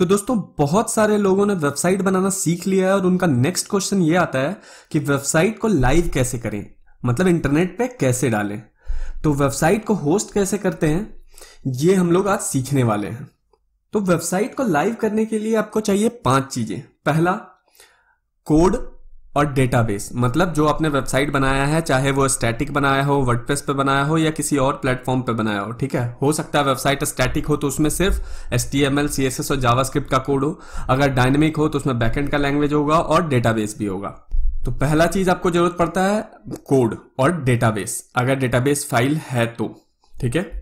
तो दोस्तों बहुत सारे लोगों ने वेबसाइट बनाना सीख लिया है और उनका नेक्स्ट क्वेश्चन ये आता है कि वेबसाइट को लाइव कैसे करें मतलब इंटरनेट पे कैसे डालें तो वेबसाइट को होस्ट कैसे करते हैं ये हम लोग आज सीखने वाले हैं तो वेबसाइट को लाइव करने के लिए आपको चाहिए पांच चीजें पहला कोड और डेटाबेस मतलब जो आपने वेबसाइट बनाया है चाहे वो स्टैटिक बनाया हो वर्डप्रेस पे बनाया हो या किसी और प्लेटफॉर्म पे बनाया हो ठीक है हो सकता है वेबसाइट स्टैटिक हो तो उसमें सिर्फ H T M L C S S और जावास्क्रिप्ट का कोड हो अगर डायनेमिक हो तो उसमें बैकेंड का लैंग्वेज होगा और डेटाबेस भी होगा तो पहला चीज आपको जरूरत पड़ता है कोड और डेटाबेस अगर डेटाबेस फाइल है तो ठीक है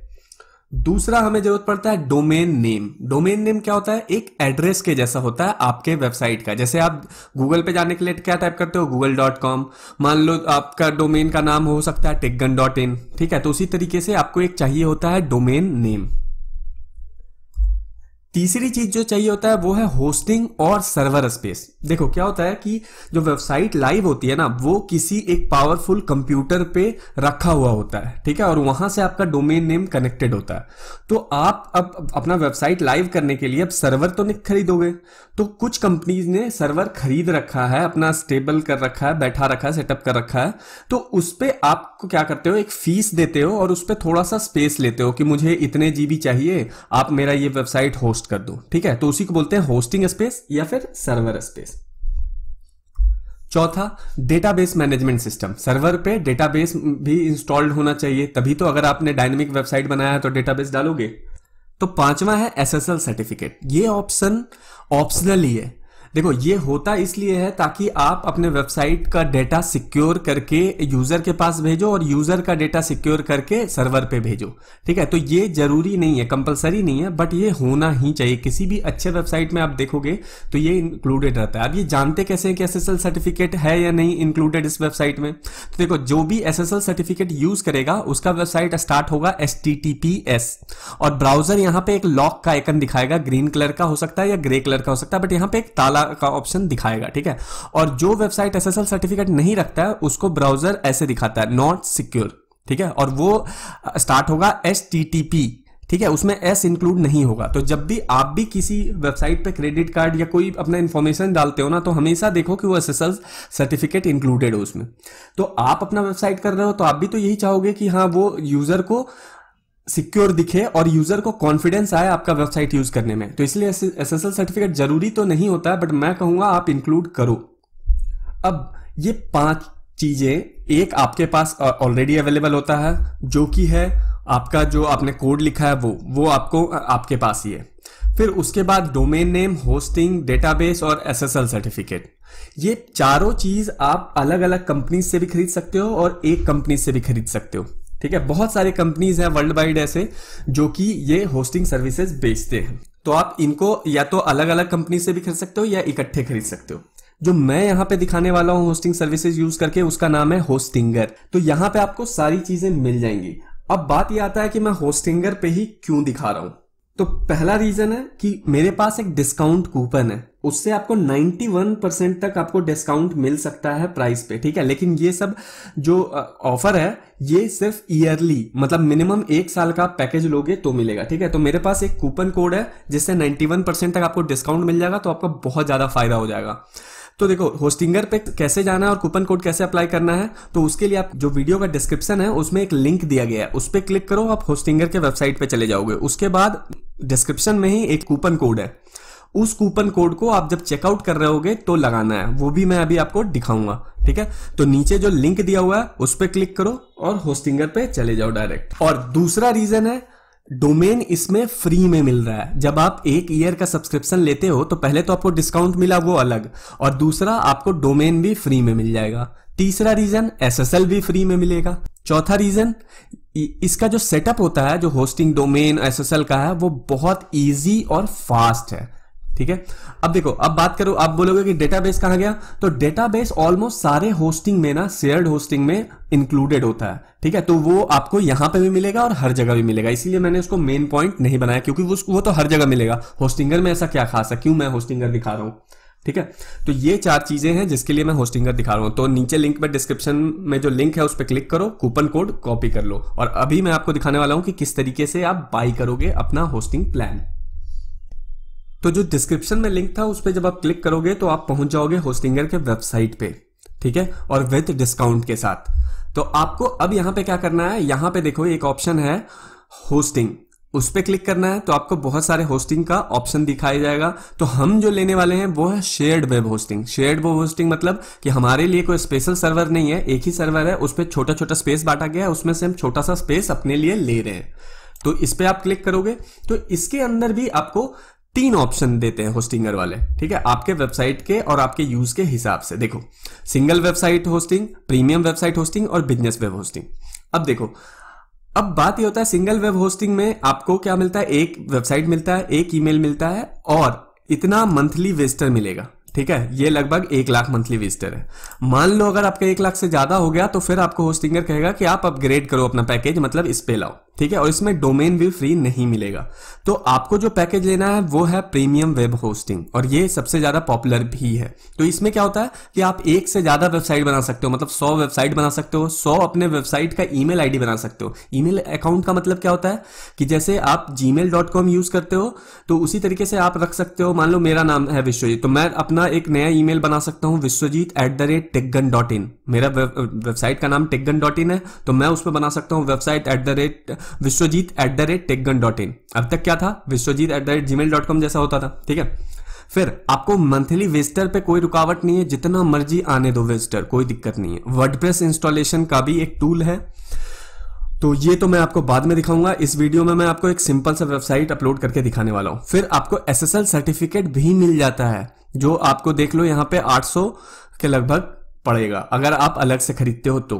दूसरा हमें जरूरत पड़ता है डोमेन नेम डोमेन नेम क्या होता है एक एड्रेस के जैसा होता है आपके वेबसाइट का जैसे आप गूगल पे जाने के लिए क्या टाइप करते हो गूगल डॉट कॉम मान लो आपका डोमेन का नाम हो सकता है टेकगन डॉट इन ठीक है तो उसी तरीके से आपको एक चाहिए होता है डोमेन नेम तीसरी चीज जो चाहिए होता है वो है होस्टिंग और सर्वर स्पेस देखो क्या होता है कि जो वेबसाइट लाइव होती है ना वो किसी एक पावरफुल कंप्यूटर पे रखा हुआ होता है ठीक है और वहां से आपका डोमेन नेम कनेक्टेड होता है तो आप अब अपना वेबसाइट लाइव करने के लिए अब सर्वर तो नहीं खरीदोगे तो कुछ कंपनीज ने सर्वर खरीद रखा है अपना स्टेबल कर रखा है बैठा रखा है सेटअप कर रखा है तो उस पर आपको क्या करते हो एक फीस देते हो और उस पर थोड़ा सा स्पेस लेते हो कि मुझे इतने जीबी चाहिए आप मेरा ये वेबसाइट होस्ट होस्ट कर दो ठीक है तो उसी को बोलते हैं होस्टिंग स्पेस या फिर सर्वर स्पेस चौथा डेटाबेस मैनेजमेंट सिस्टम सर्वर पे डेटाबेस भी इंस्टॉल्ड होना चाहिए तभी तो अगर आपने डायनेमिक वेबसाइट बनाया है तो डेटाबेस डालोगे तो पांचवा है एसएसएल सर्टिफिकेट ये ऑप्शन ऑप्शनल ही है देखो ये होता इसलिए है ताकि आप अपने वेबसाइट का डेटा सिक्योर करके यूजर के पास भेजो और यूजर का डेटा सिक्योर करके सर्वर पे भेजो ठीक है तो ये जरूरी नहीं है कंपलसरी नहीं है बट ये होना ही चाहिए किसी भी अच्छे वेबसाइट में आप देखोगे तो ये इंक्लूडेड रहता है अब ये जानते कैसे कि एस सर्टिफिकेट है या नहीं इंक्लूडेड इस वेबसाइट में तो देखो जो भी एस सर्टिफिकेट यूज करेगा उसका वेबसाइट स्टार्ट होगा एस और ब्राउजर यहाँ पे एक लॉक का आइकन दिखाएगा ग्रीन कलर का हो सकता है या ग्रे कलर का हो सकता है बट यहाँ पे एक ताला का ऑप्शन दिखाएगा ठीक है और जो वेबसाइट एस सर्टिफिकेट नहीं रखता है उसको ब्राउजर ऐसे दिखाता है नॉट सिक्योर ठीक है और वो स्टार्ट होगा एस ठीक है उसमें एस इंक्लूड नहीं होगा तो जब भी आप भी किसी वेबसाइट पे क्रेडिट कार्ड या कोई अपना इन्फॉर्मेशन डालते हो ना तो हमेशा देखो कि वो एस सर्टिफिकेट इंक्लूडेड हो उसमें तो आप अपना वेबसाइट कर रहे हो तो आप भी तो यही चाहोगे कि हाँ वो यूज़र को सिक्योर दिखे और यूजर को कॉन्फिडेंस आए आपका वेबसाइट यूज करने में तो इसलिए एस एस सर्टिफिकेट जरूरी तो नहीं होता है बट मैं कहूंगा आप इंक्लूड करो अब ये पांच चीजें एक आपके पास ऑलरेडी अवेलेबल होता है जो कि है आपका जो आपने कोड लिखा है वो वो आपको आपके पास ही है फिर उसके बाद डोमेन नेम होस्टिंग डेटाबेस और एल सर्टिफिकेट ये चारों चीज आप अलग अलग कंपनी से भी खरीद सकते हो और एक कंपनी से भी खरीद सकते हो ठीक है बहुत सारी कंपनीज हैं वर्ल्ड वाइड ऐसे जो कि ये होस्टिंग सर्विसेज बेचते हैं तो आप इनको या तो अलग अलग कंपनी से भी खरीद सकते हो या इकट्ठे खरीद सकते हो जो मैं यहाँ पे दिखाने वाला हूँ होस्टिंग सर्विसेज यूज करके उसका नाम है होस्टिंगर तो यहाँ पे आपको सारी चीजें मिल जाएंगी अब बात यह आता है कि मैं होस्टिंगर पे ही क्यों दिखा रहा हूं तो पहला रीजन है कि मेरे पास एक डिस्काउंट कूपन है उससे आपको 91 परसेंट तक आपको डिस्काउंट मिल सकता है प्राइस पे ठीक है लेकिन ये सब जो ऑफर है ये सिर्फ ईयरली मतलब मिनिमम एक साल का पैकेज लोगे तो मिलेगा ठीक है तो मेरे पास एक कूपन कोड है जिससे 91 परसेंट तक आपको डिस्काउंट मिल जाएगा तो आपका बहुत ज़्यादा फायदा हो जाएगा तो देखो होस्टिंगर पे कैसे जाना है और कूपन कोड कैसे अप्लाई करना है तो उसके लिए आप जो वीडियो का डिस्क्रिप्शन है उसमें एक लिंक दिया गया है उस पर क्लिक करो आप होस्टिंगर के वेबसाइट पे चले जाओगे उसके बाद डिस्क्रिप्शन में ही एक कूपन कोड है उस कूपन कोड को आप जब चेकआउट कर रहे होगे तो लगाना है वो भी मैं अभी आपको दिखाऊंगा ठीक है तो नीचे जो लिंक दिया हुआ है उस पर क्लिक करो और होस्टिंगर पे चले जाओ डायरेक्ट और दूसरा रीजन है डोमेन इसमें फ्री में मिल रहा है जब आप एक ईयर का सब्सक्रिप्शन लेते हो तो पहले तो आपको डिस्काउंट मिला वो अलग और दूसरा आपको डोमेन भी फ्री में मिल जाएगा तीसरा रीजन एसएसएल भी फ्री में मिलेगा चौथा रीजन इसका जो सेटअप होता है जो होस्टिंग डोमेन एसएसएल का है वो बहुत इजी और फास्ट है ठीक है अब देखो अब बात करो आप बोलोगे कि डेटाबेस कहा गया तो डेटाबेस ऑलमोस्ट सारे होस्टिंग में ना शेयर्ड होस्टिंग में इंक्लूडेड होता है ठीक है तो वो आपको यहां पे भी मिलेगा और हर जगह भी मिलेगा इसीलिए मैंने उसको मेन पॉइंट नहीं बनाया क्योंकि वो, वो तो हर जगह मिलेगा होस्टिंगर में ऐसा क्या खास है क्यों मैं होस्टिंगर दिखा रहा हूं ठीक है तो ये चार चीजें हैं जिसके लिए मैं होस्टिंगर दिखा रहा हूं तो नीचे लिंक में डिस्क्रिप्शन में जो लिंक है उस पर क्लिक करो कूपन कोड कॉपी कर लो और अभी मैं आपको दिखाने वाला हूं कि किस तरीके से आप बाई करोगे अपना होस्टिंग प्लान तो जो डिस्क्रिप्शन में लिंक था उस पर जब आप क्लिक करोगे तो आप पहुंच जाओगे होस्टिंगर के वेबसाइट पे ठीक है और विद डिस्काउंट के साथ तो आपको अब यहां पे क्या करना है यहां पे देखो एक ऑप्शन है होस्टिंग उस पर क्लिक करना है तो आपको बहुत सारे होस्टिंग का ऑप्शन दिखाया जाएगा तो हम जो लेने वाले हैं वो है shared web hosting shared web hosting मतलब कि हमारे लिए कोई स्पेशल सर्वर नहीं है एक ही सर्वर है उस पर छोटा छोटा स्पेस बांटा गया है उसमें से हम छोटा सा स्पेस अपने लिए ले रहे हैं तो इस पर आप क्लिक करोगे तो इसके अंदर भी आपको तीन ऑप्शन देते हैं होस्टिंगर वाले ठीक है आपके वेबसाइट के और आपके यूज के हिसाब से देखो single website hosting premium website hosting और बिजनेस वेब होस्टिंग अब देखो अब बात यह होता है सिंगल वेब होस्टिंग में आपको क्या मिलता है एक वेबसाइट मिलता है एक ईमेल मिलता है और इतना मंथली वेस्टर मिलेगा ठीक है ये लगभग एक लाख मंथली विजिटर है मान लो अगर आपका एक लाख से ज्यादा हो गया तो फिर आपको होस्टिंगर कहेगा कि आप अपग्रेड करो अपना पैकेज मतलब इस पे लाओ ठीक है और इसमें डोमेन भी फ्री नहीं मिलेगा तो आपको जो पैकेज लेना है वो है प्रीमियम वेब होस्टिंग और ये सबसे ज्यादा पॉपुलर भी है तो इसमें क्या होता है कि आप एक से ज्यादा वेबसाइट बना सकते हो मतलब सौ वेबसाइट बना सकते हो सौ अपने वेबसाइट का ईमेल आईडी बना सकते हो ईमेल अकाउंट का मतलब क्या होता है कि जैसे आप जी यूज करते हो तो उसी तरीके से आप रख सकते हो मान लो मेरा नाम है विश्वजीत तो मैं अपना एक नया ई बना सकता हूँ Vishwajeet at the rate dot in मेरा वेबसाइट का नाम टेगन डॉट इन है तो मैं उस पर बना सकता हूँ website at the rate Vishwajeet at the rate Techgun dot in अब तक क्या था Vishwajeet at the rate Gmail dot com जैसा होता था ठीक है फिर आपको मंथली विजिटर पे कोई रुकावट नहीं है जितना मर्जी आने दो विजिटर कोई दिक्कत नहीं है वर्डप्रेस इंस्टॉलेशन का भी एक टूल है तो ये तो मैं आपको बाद में दिखाऊंगा इस वीडियो में मैं आपको एक सिंपल सा वेबसाइट अपलोड करके दिखाने वाला हूं फिर आपको एसएसएल सर्टिफिकेट भी मिल जाता है जो आपको देख लो यहाँ पे 800 के लगभग पड़ेगा अगर आप अलग से खरीदते हो तो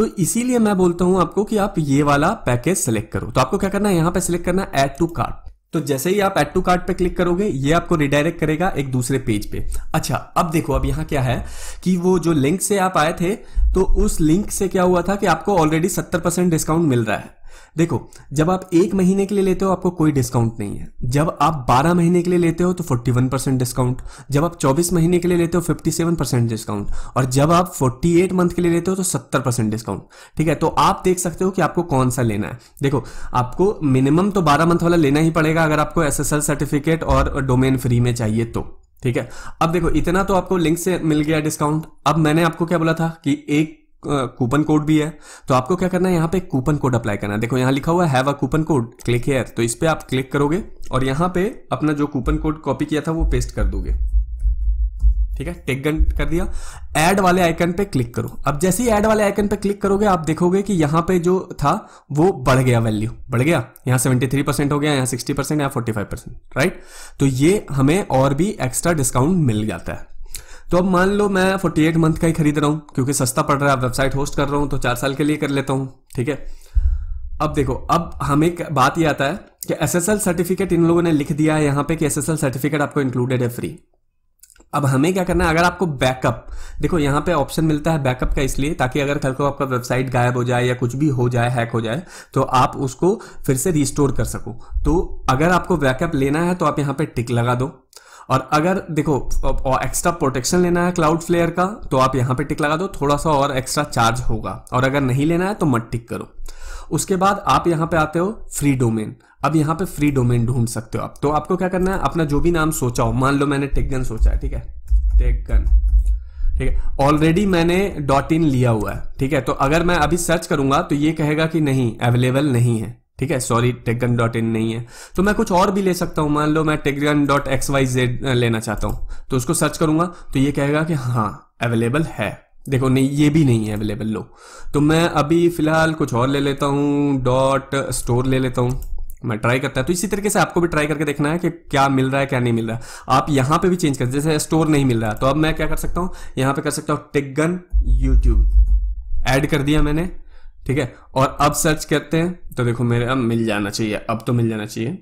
तो इसीलिए मैं बोलता हूं आपको कि आप ये वाला पैकेज सेलेक्ट करो तो आपको क्या करना है यहां पर सिलेक्ट करना है एड टू कार्ट तो जैसे ही आप एड टू कार्ट पे क्लिक करोगे ये आपको रिडायरेक्ट करेगा एक दूसरे पेज पे अच्छा अब देखो अब यहां क्या है कि वो जो लिंक से आप आए थे तो उस लिंक से क्या हुआ था कि आपको ऑलरेडी सत्तर परसेंट डिस्काउंट मिल रहा है देखो जब आप एक महीने के लिए लेते हो आपको कोई डिस्काउंट नहीं है जब आप 12 महीने के लिए लेते हो तो 41 परसेंट डिस्काउंट जब आप 24 महीने के लिए लेते हो 57 परसेंट डिस्काउंट और जब आप 48 मंथ के लिए लेते हो तो 70 परसेंट डिस्काउंट ठीक है तो आप देख सकते हो कि आपको कौन सा लेना है देखो आपको मिनिमम तो बारह मंथ वाला लेना ही पड़ेगा अगर आपको एस सर्टिफिकेट और डोमेन फ्री में चाहिए तो ठीक है अब देखो इतना तो आपको लिंक से मिल गया डिस्काउंट अब मैंने आपको क्या बोला था कि एक कूपन कोड भी है तो आपको क्या करना है यहाँ पे कूपन कोड अप्लाई करना है देखो यहाँ लिखा हुआ है have a coupon code click here तो इस पर आप क्लिक करोगे और यहाँ पे अपना जो कूपन कोड कॉपी किया था वो पेस्ट कर दोगे ठीक है टेक गन कर दिया ऐड वाले आइकन पे क्लिक करो अब जैसे ही ऐड वाले आइकन पे क्लिक करोगे आप देखोगे कि यहाँ पे जो था वो बढ़ गया वैल्यू बढ़ गया यहाँ 73 परसेंट हो गया यहाँ 60 परसेंट या 45 परसेंट राइट तो ये हमें और भी एक्स्ट्रा डिस्काउंट मिल जाता है तो अब मान लो मैं 48 मंथ का ही खरीद रहा हूँ क्योंकि सस्ता पड़ रहा है वेबसाइट होस्ट कर रहा हूं तो चार साल के लिए कर लेता हूं ठीक है अब देखो अब हमें बात ये आता है कि एस सर्टिफिकेट इन लोगों ने लिख दिया है यहाँ पे कि एस सर्टिफिकेट आपको इंक्लूडेड है फ्री अब हमें क्या करना है अगर आपको बैकअप देखो यहाँ पे ऑप्शन मिलता है बैकअप का इसलिए ताकि अगर कल को आपका वेबसाइट गायब हो जाए या कुछ भी हो जाए हैक हो जाए तो आप उसको फिर से रिस्टोर कर सको तो अगर आपको बैकअप लेना है तो आप यहाँ पे टिक लगा दो और अगर देखो और एक्स्ट्रा प्रोटेक्शन लेना है क्लाउड फ्लेयर का तो आप यहां पे टिक लगा दो थोड़ा सा और एक्स्ट्रा चार्ज होगा और अगर नहीं लेना है तो मत टिक करो उसके बाद आप यहां पे आते हो फ्री डोमेन अब यहाँ पे फ्री डोमेन ढूंढ सकते हो आप तो आपको क्या करना है अपना जो भी नाम सोचा हो मान लो मैंने टेकगन सोचा है ठीक है टेकगन ठीक है ऑलरेडी मैंने डॉट इन लिया हुआ है ठीक है तो अगर मैं अभी सर्च करूंगा तो ये कहेगा कि नहीं अवेलेबल नहीं है ठीक है सॉरी टेगन डॉट इन नहीं है तो मैं कुछ और भी ले सकता हूं मान लो मैं Techgun dot X Y Z लेना चाहता हूं तो उसको सर्च करूंगा तो ये कहेगा कि हाँ अवेलेबल है देखो नहीं ये भी नहीं है अवेलेबल लो तो मैं अभी फिलहाल कुछ और ले लेता हूँ डॉट स्टोर ले लेता हूँ मैं ट्राई करता है तो इसी तरीके से आपको भी ट्राई करके देखना है कि क्या मिल रहा है क्या नहीं मिल रहा है आप यहां पे भी चेंज कर जैसे स्टोर नहीं मिल रहा तो अब मैं क्या कर सकता हूं यहां पे कर सकता हूं टिगन यूट्यूब ऐड कर दिया मैंने ठीक है और अब सर्च करते हैं तो देखो मेरे अब मिल जाना चाहिए अब तो मिल जाना चाहिए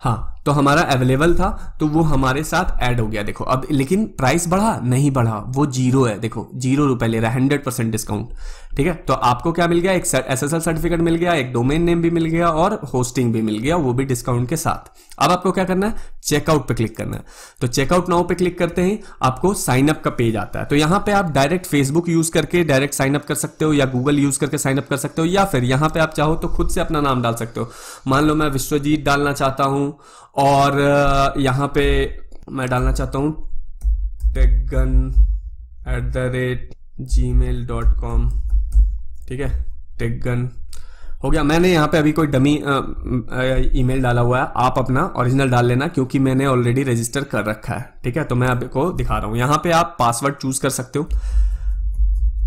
हाँ तो हमारा अवेलेबल था तो वो हमारे साथ ऐड हो गया देखो अब लेकिन प्राइस बढ़ा नहीं बढ़ा वो जीरो है देखो जीरो रुपए ले रहा है हंड्रेड परसेंट डिस्काउंट ठीक है तो आपको क्या मिल गया एक एस एस सर्टिफिकेट मिल गया एक डोमेन नेम भी मिल गया और होस्टिंग भी मिल गया वो भी डिस्काउंट के साथ अब आपको क्या करना है चेकआउट पे क्लिक करना है तो चेकआउट नाउ पे क्लिक करते हैं आपको साइन अप का पेज आता है तो यहां पे आप डायरेक्ट फेसबुक यूज करके डायरेक्ट साइन अप कर सकते हो या गूगल यूज करके साइन अप कर सकते हो या फिर यहां पे आप चाहो तो खुद से अपना नाम डाल सकते हो मान लो मैं विश्वजीत डालना चाहता हूं और यहाँ पे मैं डालना चाहता हूँ Techgun at the rate Gmail dot com ठीक है टेगन हो गया मैंने यहाँ पे अभी कोई डमी ईमेल डाला हुआ है आप अपना ओरिजिनल डाल लेना क्योंकि मैंने ऑलरेडी रजिस्टर कर रखा है ठीक है तो मैं आपको दिखा रहा हूँ यहाँ पे आप पासवर्ड चूज कर सकते हो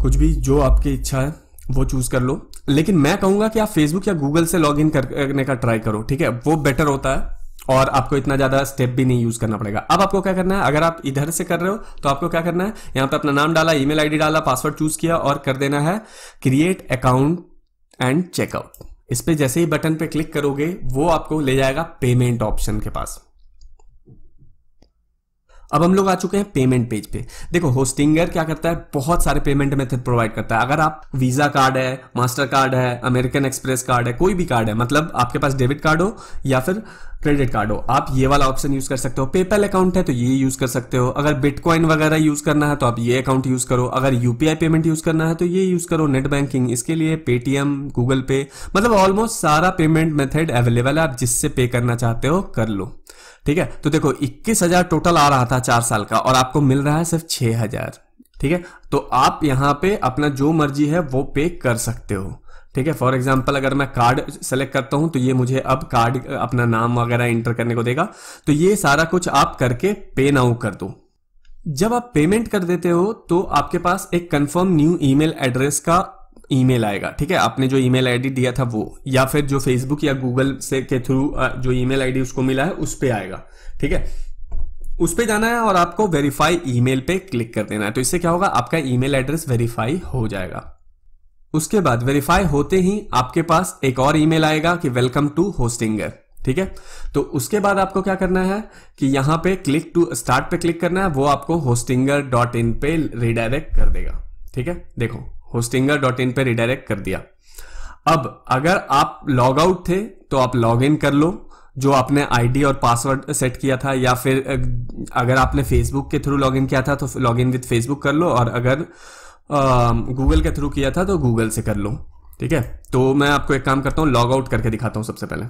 कुछ भी जो आपकी इच्छा है वो चूज कर लो लेकिन मैं कहूंगा कि आप फेसबुक या गूगल से लॉग इन करने का ट्राई करो ठीक है वो बेटर होता है और आपको इतना ज़्यादा स्टेप भी नहीं यूज़ करना पड़ेगा अब आपको क्या करना है अगर आप इधर से कर रहे हो तो आपको क्या करना है यहां पे अपना नाम डाला ईमेल आईडी डाला पासवर्ड चूज़ किया और कर देना है क्रिएट अकाउंट एंड चेकआउट इस पर जैसे ही बटन पे क्लिक करोगे वो आपको ले जाएगा पेमेंट ऑप्शन के पास अब हम लोग आ चुके हैं पेमेंट पेज पे देखो होस्टिंगर क्या करता है बहुत सारे पेमेंट मेथड प्रोवाइड करता है अगर आप वीजा कार्ड है मास्टर कार्ड है अमेरिकन एक्सप्रेस कार्ड है कोई भी कार्ड है मतलब आपके पास डेबिट कार्ड हो या फिर क्रेडिट कार्ड हो आप ये वाला ऑप्शन यूज कर सकते हो पेपल अकाउंट है तो ये यूज कर सकते हो अगर बिटकॉइन वगैरह यूज करना है तो आप ये अकाउंट यूज करो अगर यूपीआई पेमेंट यूज करना है तो ये यूज करो नेट बैंकिंग इसके लिए पेटीएम गूगल पे मतलब ऑलमोस्ट सारा पेमेंट मेथड अवेलेबल है आप जिससे पे करना चाहते हो कर लो ठीक है तो देखो इक्कीस हजार टोटल आ रहा था चार साल का और आपको मिल रहा है सिर्फ छह हजार ठीक है तो आप यहाँ पे अपना जो मर्जी है वो पे कर सकते हो ठीक है फॉर एग्जाम्पल अगर मैं कार्ड सेलेक्ट करता हूं तो ये मुझे अब कार्ड अपना नाम वगैरह इंटर करने को देगा तो ये सारा कुछ आप करके पे नाउ कर दो जब आप पेमेंट कर देते हो तो आपके पास एक कंफर्म न्यू ईमेल एड्रेस का ईमेल आएगा ठीक है आपने जो ईमेल आईडी दिया था वो या फिर जो फेसबुक या गूगल से के थ्रू जो ईमेल आईडी उसको मिला है उस पर आएगा ठीक है उस पर जाना है और आपको वेरीफाई ईमेल पे क्लिक कर देना है तो इससे क्या होगा आपका ईमेल एड्रेस वेरीफाई हो जाएगा उसके बाद वेरीफाई होते ही आपके पास एक और ईमेल आएगा कि वेलकम टू होस्टिंगर ठीक है तो उसके बाद आपको क्या करना है कि यहां पे क्लिक टू स्टार्ट पे क्लिक करना है वो आपको होस्टिंगर डॉट इन पे रिडायरेक्ट कर देगा ठीक है देखो होस्टिंगर डॉट इन पर रिडायरेक्ट कर दिया अब अगर आप लॉग आउट थे तो आप लॉग इन कर लो जो आपने आईडी और पासवर्ड सेट किया था या फिर अगर आपने फेसबुक के थ्रू लॉग इन किया था तो लॉग इन विथ फेसबुक कर लो और अगर गूगल के थ्रू किया था तो गूगल से कर लो ठीक है तो मैं आपको एक काम करता हूँ लॉग आउट करके दिखाता हूँ सबसे पहले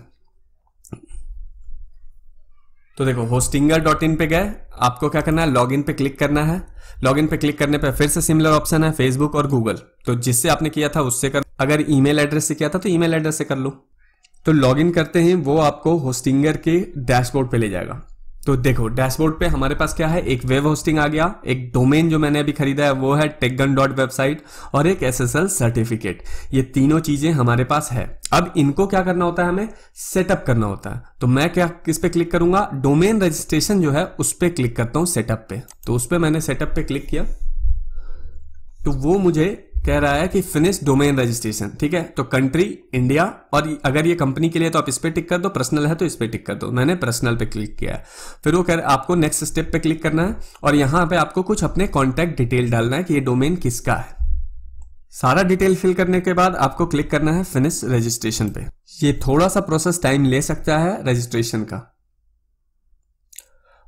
तो देखो होस्टिंगर डॉट इन पे गए आपको क्या करना है लॉगिन पे क्लिक करना है लॉगिन पे क्लिक करने पे फिर से सिमिलर ऑप्शन है फेसबुक और गूगल तो जिससे आपने किया था उससे कर अगर ईमेल एड्रेस से किया था तो ईमेल एड्रेस से कर लो तो लॉगिन करते ही वो आपको होस्टिंगर के डैशबोर्ड पे ले जाएगा तो देखो डैशबोर्ड पे हमारे पास क्या है एक वेब होस्टिंग आ गया एक डोमेन जो मैंने अभी खरीदा है वो है टेकगन डॉट वेबसाइट और एक एसएसएल सर्टिफिकेट ये तीनों चीजें हमारे पास है अब इनको क्या करना होता है हमें सेटअप करना होता है तो मैं क्या किस पे क्लिक करूंगा डोमेन रजिस्ट्रेशन जो है उस पर क्लिक करता हूं सेटअप पे तो उस पर मैंने सेटअप पे क्लिक किया तो वो मुझे कह रहा है कि फिनिश डोमेन रजिस्ट्रेशन ठीक है तो कंट्री इंडिया और अगर ये कंपनी के लिए तो आप इस पर टिक कर दो पर्सनल है तो इस पर टिक कर दो मैंने पर्सनल पे क्लिक किया है फिर वो कह आपको नेक्स्ट स्टेप पे क्लिक करना है और यहां पे आपको कुछ अपने कॉन्टेक्ट डिटेल डालना है कि ये डोमेन किसका है सारा डिटेल फिल करने के बाद आपको क्लिक करना है फिनिश रजिस्ट्रेशन पे ये थोड़ा सा प्रोसेस टाइम ले सकता है रजिस्ट्रेशन का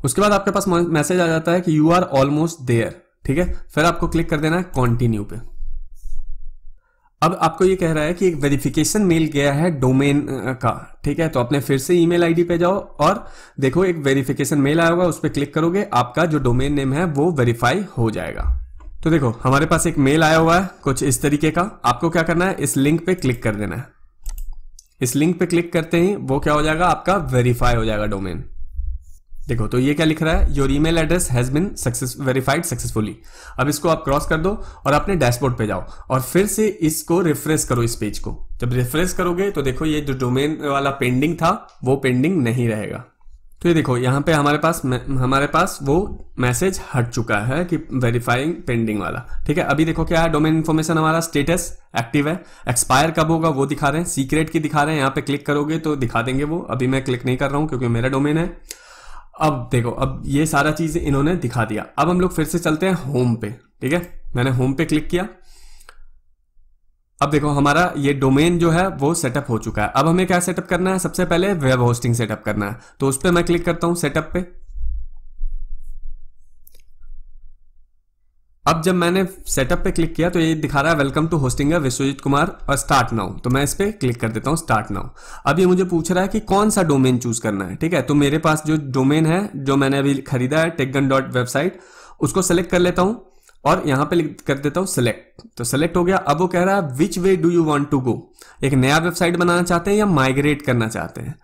उसके बाद आपके पास मैसेज आ जाता है कि यू आर ऑलमोस्ट देयर ठीक है फिर आपको क्लिक कर देना है कॉन्टिन्यू पे अब आपको ये कह रहा है कि एक वेरिफिकेशन मेल गया है डोमेन का ठीक है तो अपने फिर से ईमेल आईडी पे जाओ और देखो एक वेरिफिकेशन मेल आया होगा उस पर क्लिक करोगे आपका जो डोमेन नेम है वो वेरीफाई हो जाएगा तो देखो हमारे पास एक मेल आया हुआ है कुछ इस तरीके का आपको क्या करना है इस लिंक पे क्लिक कर देना है इस लिंक पे क्लिक करते ही वो क्या हो जाएगा आपका वेरीफाई हो जाएगा डोमेन देखो तो ये क्या लिख रहा है your email address has been success verified successfully अब इसको आप क्रॉस कर दो और अपने डैशबोर्ड पे जाओ और फिर से इसको रिफ्रेश करो इस पेज को जब रिफ्रेश करोगे तो देखो ये जो डोमेन वाला पेंडिंग था वो पेंडिंग नहीं रहेगा तो ये देखो यहाँ पे हमारे पास हमारे पास वो मैसेज हट चुका है कि वेरीफाइंग पेंडिंग वाला ठीक है अभी देखो क्या है डोमेन इन्फॉर्मेशन हमारा स्टेटस एक्टिव है एक्सपायर कब होगा वो दिखा रहे हैं सीक्रेट की दिखा रहे हैं यहाँ पे क्लिक करोगे तो दिखा देंगे वो अभी मैं क्लिक नहीं कर रहा हूँ क्योंकि मेरा डोमेन है अब देखो अब ये सारा चीज़ इन्होंने दिखा दिया अब हम लोग फिर से चलते हैं होम पे ठीक है मैंने होम पे क्लिक किया अब देखो हमारा ये डोमेन जो है वो सेटअप हो चुका है अब हमें क्या सेटअप करना है सबसे पहले वेब होस्टिंग सेटअप करना है तो उस पर मैं क्लिक करता हूं सेटअप पे अब जब मैंने सेटअप पे क्लिक किया तो ये दिखा रहा है welcome to hosting Vishwajeet Kumar और स्टार्ट नाउ तो मैं इस पर क्लिक कर देता हूँ स्टार्ट नाउ अब ये मुझे पूछ रहा है कि कौन सा डोमेन चूज करना है ठीक है तो मेरे पास जो डोमेन है जो मैंने अभी खरीदा है टेकगन डॉट वेबसाइट उसको सेलेक्ट कर लेता हूँ और यहाँ पे कर देता हूँ सिलेक्ट तो सिलेक्ट हो गया अब वो कह रहा है which way do you want to go एक नया वेबसाइट बनाना चाहते हैं या माइग्रेट करना चाहते हैं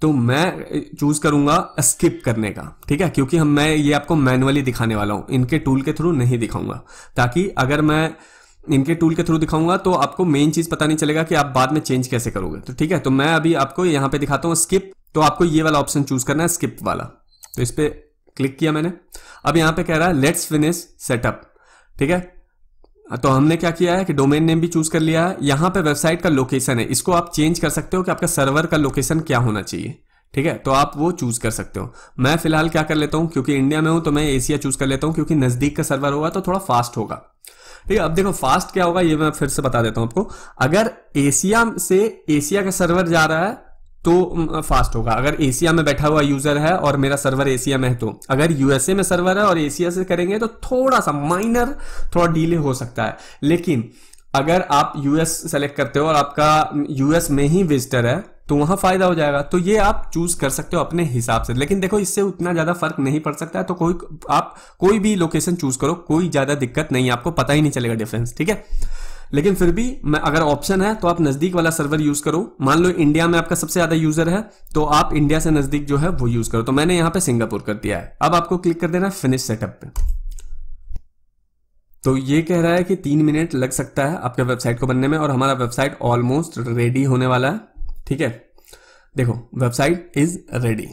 तो मैं चूज करूंगा स्किप करने का ठीक है क्योंकि हम मैं ये आपको मैनुअली दिखाने वाला हूं इनके टूल के थ्रू नहीं दिखाऊंगा ताकि अगर मैं इनके टूल के थ्रू दिखाऊंगा तो आपको मेन चीज पता नहीं चलेगा कि आप बाद में चेंज कैसे करोगे तो ठीक है तो मैं अभी आपको यहां पे दिखाता हूं स्किप तो आपको ये वाला ऑप्शन चूज करना है स्किप वाला तो इस पर क्लिक किया मैंने अब यहां पे कह रहा है लेट्स फिनिश सेटअप ठीक है हाँ, तो हमने क्या किया है कि डोमेन नेम भी चूज कर लिया है यहां पे वेबसाइट का लोकेशन है इसको आप चेंज कर सकते हो कि आपका सर्वर का लोकेशन क्या होना चाहिए ठीक है तो आप वो चूज कर सकते हो मैं फिलहाल क्या कर लेता हूं क्योंकि इंडिया में हूं तो मैं एशिया चूज कर लेता हूं क्योंकि नजदीक का सर्वर होगा तो थोड़ा फास्ट होगा ठीक है अब देखो फास्ट क्या होगा ये मैं फिर से बता देता हूं आपको अगर एशिया से एशिया का सर्वर जा रहा है तो फास्ट होगा अगर एशिया में बैठा हुआ यूजर है और मेरा सर्वर एशिया में है तो अगर यूएसए में सर्वर है और एशिया से करेंगे तो थोड़ा सा माइनर थोड़ा डीले हो सकता है लेकिन अगर आप यूएस सेलेक्ट करते हो और आपका यूएस में ही विजिटर है तो वहां फायदा हो जाएगा तो ये आप चूज कर सकते हो अपने हिसाब से लेकिन देखो इससे उतना ज्यादा फर्क नहीं पड़ सकता है तो कोई आप कोई भी लोकेशन चूज करो कोई ज्यादा दिक्कत नहीं आपको पता ही नहीं चलेगा डिफरेंस ठीक है लेकिन फिर भी मैं अगर ऑप्शन है तो आप नजदीक वाला सर्वर यूज करो मान लो इंडिया में आपका सबसे ज्यादा यूजर है तो आप इंडिया से नजदीक जो है वो यूज करो तो मैंने यहां पे सिंगापुर कर दिया है अब आपको क्लिक कर देना है फिनिश सेटअप पे तो ये कह रहा है कि तीन मिनट लग सकता है आपके वेबसाइट को बनने में और हमारा वेबसाइट ऑलमोस्ट रेडी होने वाला है ठीक है देखो वेबसाइट इज रेडी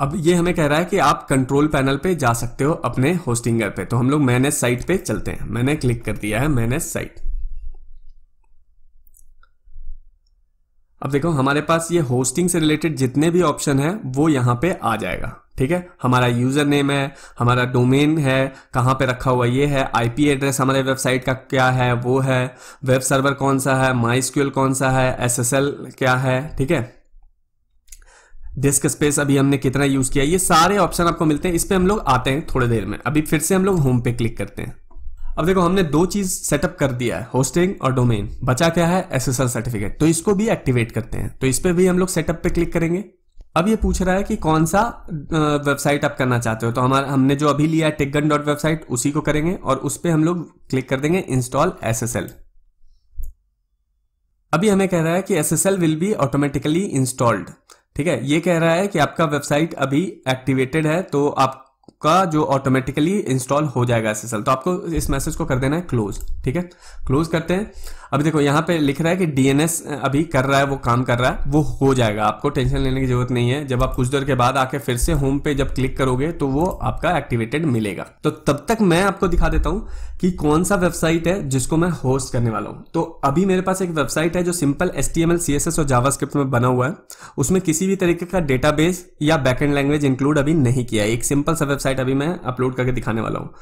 अब ये हमें कह रहा है कि आप कंट्रोल पैनल पे जा सकते हो अपने होस्टिंगर पे तो हम लोग मैनेज साइट पे चलते हैं मैंने क्लिक कर दिया है मैनेज साइट अब देखो हमारे पास ये होस्टिंग से रिलेटेड जितने भी ऑप्शन है वो यहाँ पे आ जाएगा ठीक है हमारा यूजर नेम है हमारा डोमेन है कहाँ पे रखा हुआ ये है आईपी एड्रेस हमारे वेबसाइट का क्या है वो है वेब सर्वर कौन सा है माई कौन सा है एसएसएल क्या है ठीक है डिस्क स्पेस अभी हमने कितना यूज किया ये सारे ऑप्शन आपको मिलते हैं इस पर हम लोग आते हैं थोड़ी देर में अभी फिर से हम लोग होम पे क्लिक करते हैं अब देखो हमने दो चीज सेटअप कर दिया है होस्टिंग और डोमेन बचा क्या है एसएसएल सर्टिफिकेट तो इसको भी एक्टिवेट करते हैं तो इस पर भी हम लोग सेटअप पे क्लिक करेंगे अब ये पूछ रहा है कि कौन सा वेबसाइट आप करना चाहते हो तो हमारा हमने जो अभी लिया है टिकगन डॉट वेबसाइट उसी को करेंगे और उस पर हम लोग क्लिक कर देंगे इंस्टॉल एसएसएल अभी हमें कह रहा है कि S S L will be automatically installed ठीक है ये कह रहा है कि आपका वेबसाइट अभी एक्टिवेटेड है तो आप का जो ऑटोमेटिकली इंस्टॉल हो जाएगा एस तो आपको इस मैसेज को कर देना है क्लोज ठीक है क्लोज करते हैं अभी देखो यहाँ पे लिख रहा है कि डीएनएस अभी कर रहा है वो काम कर रहा है वो हो जाएगा आपको टेंशन लेने की जरूरत नहीं है जब आप कुछ देर के बाद आके फिर से होम पे जब क्लिक करोगे तो वो आपका एक्टिवेटेड मिलेगा तो तब तक मैं आपको दिखा देता हूँ कि कौन सा वेबसाइट है जिसको मैं होस्ट करने वाला हूँ तो अभी मेरे पास एक वेबसाइट है जो सिंपल एस टी और जावास्क्रिप्ट में बना हुआ है उसमें किसी भी तरीके का डेटा या बैकेंड लैंग्वेज इंक्लूड अभी नहीं किया एक सिंपल सा वेबसाइट अभी मैं अपलोड करके दिखाने वाला हूँ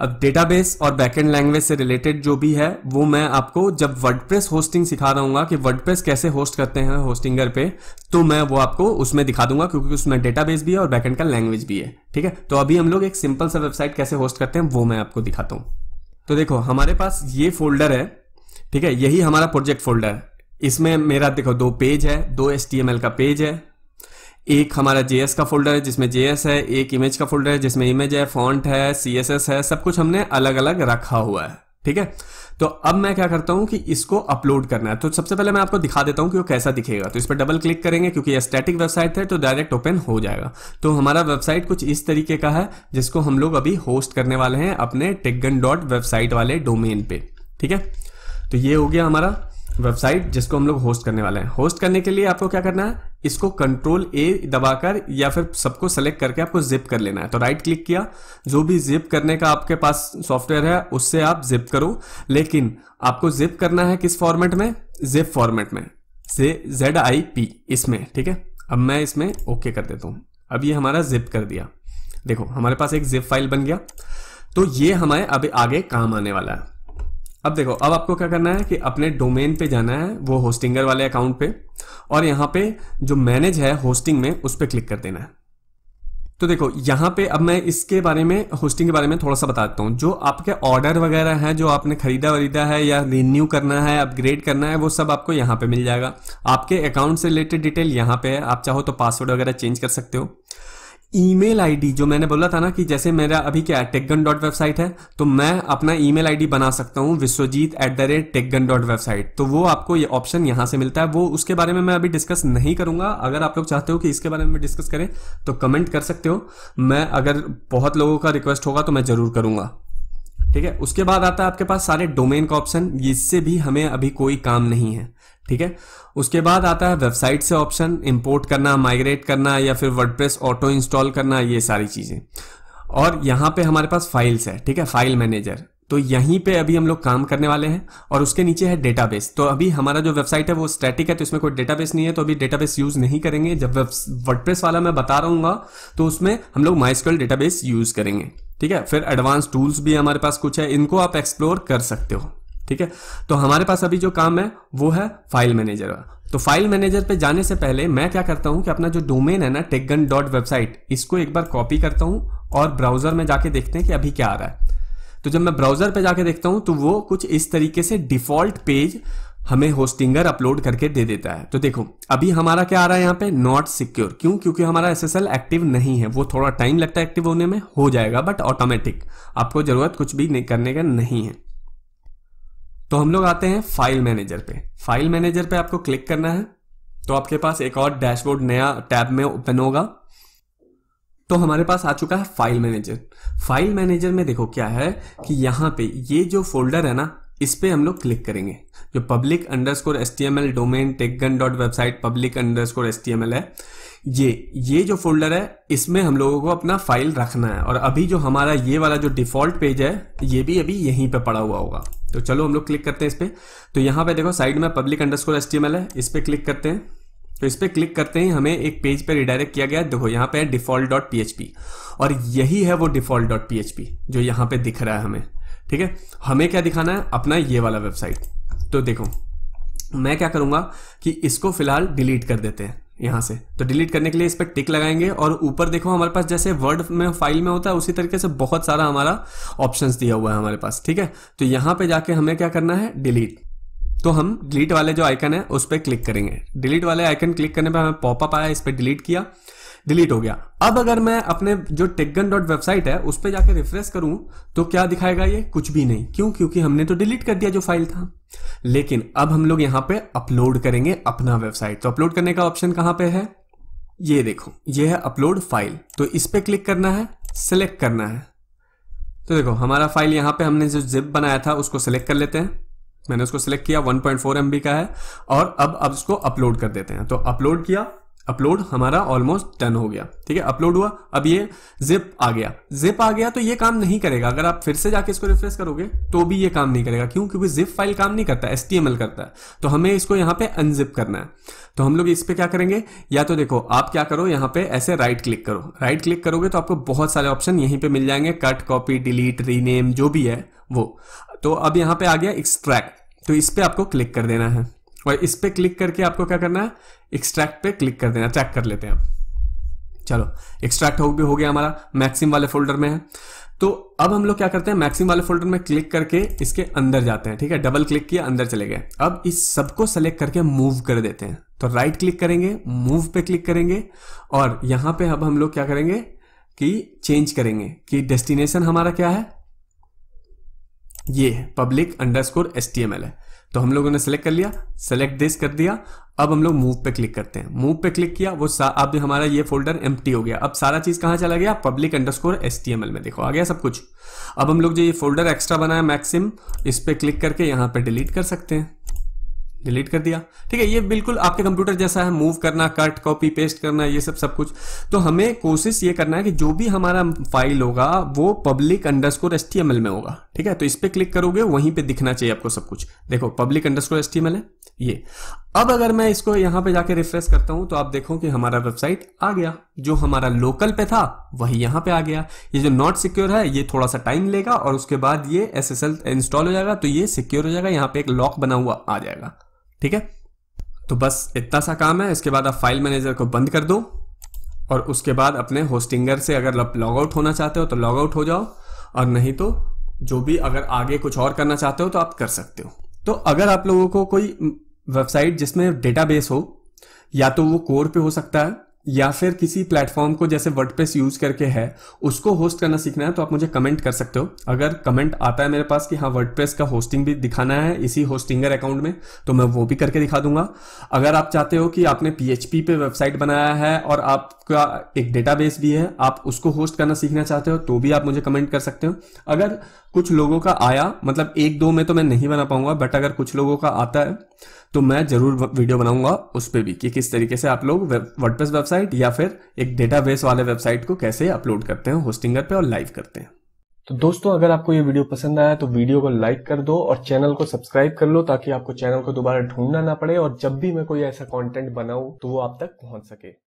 अब डेटाबेस और बैकएंड लैंग्वेज से रिलेटेड जो भी है वो मैं आपको जब वर्डप्रेस होस्टिंग सिखा रहा कि वर्डप्रेस कैसे होस्ट करते हैं होस्टिंगर पे तो मैं वो आपको उसमें दिखा दूंगा क्योंकि उसमें डेटाबेस भी है और बैकएंड का लैंग्वेज भी है ठीक है तो अभी हम लोग एक सिंपल सा वेबसाइट कैसे होस्ट करते हैं वो मैं आपको दिखाता हूँ तो देखो हमारे पास ये फोल्डर है ठीक है यही हमारा प्रोजेक्ट फोल्डर है इसमें मेरा देखो दो पेज है दो एस का पेज है एक हमारा जेएस का फोल्डर है जिसमें जेएस है एक इमेज का फोल्डर है जिसमें इमेज है फॉन्ट है सीएसएस है सब कुछ हमने अलग अलग रखा हुआ है ठीक है तो अब मैं क्या करता हूं कि इसको अपलोड करना है तो सबसे पहले मैं आपको दिखा देता हूं कि वो कैसा दिखेगा तो इस पर डबल क्लिक करेंगे क्योंकि ये स्टैटिक वेबसाइट है तो डायरेक्ट ओपन हो जाएगा तो हमारा वेबसाइट कुछ इस तरीके का है जिसको हम लोग अभी होस्ट करने वाले हैं अपने टेगन डॉट वेबसाइट वाले डोमेन पे ठीक है तो ये हो गया हमारा वेबसाइट जिसको हम लोग होस्ट करने वाले हैं होस्ट करने के लिए आपको क्या करना है इसको कंट्रोल ए दबाकर या फिर सबको सेलेक्ट करके आपको जिप कर लेना है तो राइट क्लिक किया जो भी जिप करने का आपके पास सॉफ्टवेयर है उससे आप जिप करो लेकिन आपको जिप करना है किस फॉर्मेट में जिप फॉर्मेट में जेड आई पी इसमें ठीक है अब मैं इसमें ओके कर देता हूं अब ये हमारा जिप कर दिया देखो हमारे पास एक जिप फाइल बन गया तो ये हमारे अभी आगे काम आने वाला है अब देखो अब आपको क्या करना है कि अपने डोमेन पे जाना है वो होस्टिंगर वाले अकाउंट पे और यहाँ पे जो मैनेज है होस्टिंग में उस पर क्लिक कर देना है तो देखो यहाँ पे अब मैं इसके बारे में होस्टिंग के बारे में थोड़ा सा बताता हूँ जो आपके ऑर्डर वगैरह हैं जो आपने खरीदा वरीदा है या रिन्यू करना है अपग्रेड करना है वो सब आपको यहाँ पे मिल जाएगा आपके अकाउंट से रिलेटेड डिटेल यहाँ पे है आप चाहो तो पासवर्ड वगैरह चेंज कर सकते हो ईमेल आईडी जो मैंने बोला था ना कि जैसे मेरा अभी क्या है टेकगन डॉट वेबसाइट है तो मैं अपना ईमेल आईडी बना सकता हूं Vishwajeet at the rate Techgun dot website तो वो आपको ये ऑप्शन यहां से मिलता है वो उसके बारे में मैं अभी डिस्कस नहीं करूंगा अगर आप लोग चाहते हो कि इसके बारे में डिस्कस करें तो कमेंट कर सकते हो मैं अगर बहुत लोगों का रिक्वेस्ट होगा तो मैं जरूर करूंगा ठीक है उसके बाद आता है आपके पास सारे डोमेन का ऑप्शन इससे भी हमें अभी कोई काम नहीं है ठीक है उसके बाद आता है वेबसाइट से ऑप्शन इंपोर्ट करना माइग्रेट करना या फिर वर्डप्रेस ऑटो इंस्टॉल करना ये सारी चीज़ें और यहां पे हमारे पास फाइल्स है ठीक है फाइल मैनेजर तो यहीं पे अभी हम लोग काम करने वाले हैं और उसके नीचे है डेटाबेस तो अभी हमारा जो वेबसाइट है वो स्टैटिक है तो इसमें कोई डेटाबेस नहीं है तो अभी डेटाबेस यूज़ नहीं करेंगे जब वर्डप्रेस वाला मैं बता रहा तो उसमें हम लोग माइस्कल डेटाबेस यूज़ करेंगे ठीक है फिर एडवांस टूल्स भी हमारे पास कुछ है इनको आप एक्सप्लोर कर सकते हो ठीक है तो हमारे पास अभी जो काम है वो है फाइल मैनेजर तो फाइल मैनेजर पे जाने से पहले मैं क्या करता हूं कि अपना जो डोमेन है ना टेकगन डॉट वेबसाइट इसको एक बार कॉपी करता हूं और ब्राउजर में जाके देखते हैं कि अभी क्या आ रहा है तो जब मैं ब्राउजर पे जाके देखता हूं तो वो कुछ इस तरीके से डिफॉल्ट पेज हमें होस्टिंगर अपलोड करके दे देता है तो देखो अभी हमारा क्या आ रहा है यहाँ पे नॉट सिक्योर क्यों क्योंकि हमारा एस एक्टिव नहीं है वो थोड़ा टाइम लगता है एक्टिव होने में हो जाएगा बट ऑटोमेटिक आपको जरूरत कुछ भी करने का नहीं है तो हम लोग आते हैं फाइल मैनेजर पे फाइल मैनेजर पे आपको क्लिक करना है तो आपके पास एक और डैशबोर्ड नया टैब में ओपन होगा तो हमारे पास आ चुका है फाइल मैनेजर फाइल मैनेजर में देखो क्या है कि यहां पे ये जो फोल्डर है ना इस पे हम लोग क्लिक करेंगे जो public underscore H T M L domain Techgun dot website public underscore H T M L है ये ये जो फोल्डर है इसमें हम लोगों को अपना फाइल रखना है और अभी जो हमारा ये वाला जो डिफॉल्ट पेज है ये भी अभी यहीं पे पड़ा हुआ होगा तो चलो हम लोग क्लिक करते हैं इस पर तो यहाँ पे देखो साइड में पब्लिक अंडरस्कोर एस है इस पर क्लिक करते हैं तो इस पर क्लिक करते ही हमें एक पेज पर रिडायरेक्ट किया गया देखो यहाँ पे है डिफॉल्ट डॉट और यही है वो डिफॉल्ट डॉट जो यहाँ पे दिख रहा है हमें ठीक है हमें क्या दिखाना है अपना ये वाला वेबसाइट तो देखो मैं क्या करूंगा कि इसको फिलहाल डिलीट कर देते हैं यहाँ से तो डिलीट करने के लिए इस पर टिक लगाएंगे और ऊपर देखो हमारे पास जैसे वर्ड में फाइल में होता है उसी तरीके से बहुत सारा हमारा ऑप्शंस दिया हुआ है हमारे पास ठीक है तो यहाँ पे जाके हमें क्या करना है डिलीट तो हम डिलीट वाले जो आइकन है उस पर क्लिक करेंगे डिलीट वाले आइकन क्लिक करने पर हमें पॉपअप आया इस पर डिलीट किया डिलीट हो गया अब अगर मैं अपने जो टेगन डॉट वेबसाइट है उस पर जाकर रिफ्रेश करूं तो क्या दिखाएगा ये कुछ भी नहीं क्यों क्योंकि हमने तो डिलीट कर दिया जो फाइल था लेकिन अब हम लोग यहां पे अपलोड करेंगे अपना वेबसाइट तो अपलोड करने का ऑप्शन कहां पे है ये देखो ये है अपलोड फाइल तो इस पर क्लिक करना है सिलेक्ट करना है तो देखो हमारा फाइल यहां पर हमने जो जिप बनाया था उसको सिलेक्ट कर लेते हैं मैंने उसको सिलेक्ट किया 1.4 MB का है और अब अब उसको अपलोड कर देते हैं तो अपलोड किया अपलोड हमारा ऑलमोस्ट डन हो गया ठीक है अपलोड हुआ अब ये जिप आ गया जिप आ गया तो ये काम नहीं करेगा अगर आप फिर से जाके इसको रिफ्रेश करोगे तो भी ये काम नहीं करेगा क्यों क्योंकि जिप फाइल काम नहीं करता एस करता है तो हमें इसको यहाँ पे अनजिप करना है तो हम लोग इस पर क्या करेंगे या तो देखो आप क्या करो यहाँ पे ऐसे राइट क्लिक करो राइट क्लिक करोगे तो आपको बहुत सारे ऑप्शन यहीं पर मिल जाएंगे कट कॉपी डिलीट रीनेम जो भी है वो तो अब यहाँ पे आ गया एक्सट्रैक्ट तो इस पर आपको क्लिक कर देना है और इस पर क्लिक करके आपको क्या करना है एक्सट्रैक्ट पे क्लिक कर देना चेक कर लेते हैं चलो एक्सट्रैक्ट हो भी हो गया हमारा मैक्सिम वाले फोल्डर में है तो अब हम लोग क्या करते हैं मैक्सिम वाले फोल्डर में क्लिक करके इसके अंदर जाते हैं ठीक है डबल क्लिक किया अंदर चले गए अब इस सबको सेलेक्ट करके मूव कर देते हैं तो राइट क्लिक करेंगे मूव पे क्लिक करेंगे और यहां पे अब हम लोग क्या करेंगे कि चेंज करेंगे कि डेस्टिनेशन हमारा क्या है ये पब्लिक अंडर स्कोर है तो हम लोगों ने सेलेक्ट कर लिया सेलेक्ट दिस कर दिया अब हम लोग मूव पे क्लिक करते हैं मूव पे क्लिक किया वो अब हमारा ये फोल्डर एम हो गया अब सारा चीज कहाँ चला गया पब्लिक अंडरस्कोर एस में देखो आ गया सब कुछ अब हम लोग जो ये फोल्डर एक्स्ट्रा बनाया मैक्सिम इस पर क्लिक करके यहाँ पर डिलीट कर सकते हैं डिलीट कर दिया ठीक है ये बिल्कुल आपके कंप्यूटर जैसा है मूव करना कट कॉपी पेस्ट करना ये सब सब कुछ तो हमें कोशिश ये करना है कि जो भी हमारा फाइल होगा वो पब्लिक अंडरस्कोर एस में होगा ठीक है तो इस पर क्लिक करोगे वहीं पे दिखना चाहिए आपको सब कुछ देखो पब्लिक अंडरस्कोर एस है ये अब अगर मैं इसको यहां पे जाके रिफ्रेश करता हूं तो आप देखो कि हमारा वेबसाइट आ गया जो हमारा लोकल पे था वही यहां पे आ गया ये जो नॉट सिक्योर है ये थोड़ा सा टाइम लेगा और उसके बाद ये एल इंस्टॉल हो जाएगा तो ये सिक्योर हो जाएगा यहाँ पे एक लॉक बना हुआ आ जाएगा ठीक है तो बस इतना सा काम है इसके बाद आप फाइल मैनेजर को बंद कर दो और उसके बाद अपने होस्टिंगर से अगर आप लॉग आउट होना चाहते हो तो लॉग आउट हो जाओ और नहीं तो जो भी अगर आगे कुछ और करना चाहते हो तो आप कर सकते हो तो अगर आप लोगों को कोई वेबसाइट जिसमें डेटाबेस हो या तो वो कोर पे हो सकता है या फिर किसी प्लेटफॉर्म को जैसे वर्ड यूज करके है उसको होस्ट करना सीखना है तो आप मुझे कमेंट कर सकते हो अगर कमेंट आता है मेरे पास कि हाँ वर्डप्रेस का होस्टिंग भी दिखाना है इसी होस्टिंगर अकाउंट में तो मैं वो भी करके दिखा दूंगा अगर आप चाहते हो कि आपने पीएचपी पे वेबसाइट बनाया है और आपका एक डेटाबेस भी है आप उसको होस्ट करना सीखना चाहते हो तो भी आप मुझे कमेंट कर सकते हो अगर कुछ लोगों का आया मतलब एक दो में तो मैं नहीं बना पाऊंगा बट अगर कुछ लोगों का आता है तो मैं जरूर वीडियो बनाऊंगा उस पर भी कि किस तरीके से आप लोग वर्डप्रेस वेबसाइट या फिर एक डेटाबेस वाले वेबसाइट को कैसे अपलोड करते हैं होस्टिंगर पे और लाइव करते हैं तो दोस्तों अगर आपको ये वीडियो पसंद आया तो वीडियो को लाइक कर दो और चैनल को सब्सक्राइब कर लो ताकि आपको चैनल को दोबारा ढूंढना ना पड़े और जब भी मैं कोई ऐसा कंटेंट बनाऊं तो वो आप तक पहुंच सके